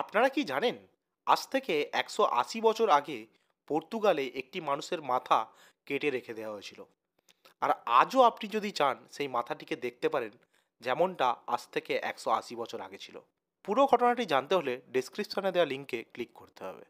আপনারা কি জানেন আজ থেকে একশো আশি বছর আগে পর্তুগালে একটি মানুষের মাথা কেটে রেখে দেওয়া হয়েছিল আর আজও আপনি যদি চান সেই মাথাটিকে দেখতে পারেন যেমনটা আজ থেকে একশো আশি বছর আগে ছিল পুরো ঘটনাটি জানতে হলে ডিসক্রিপশানে দেওয়া লিঙ্কে ক্লিক করতে হবে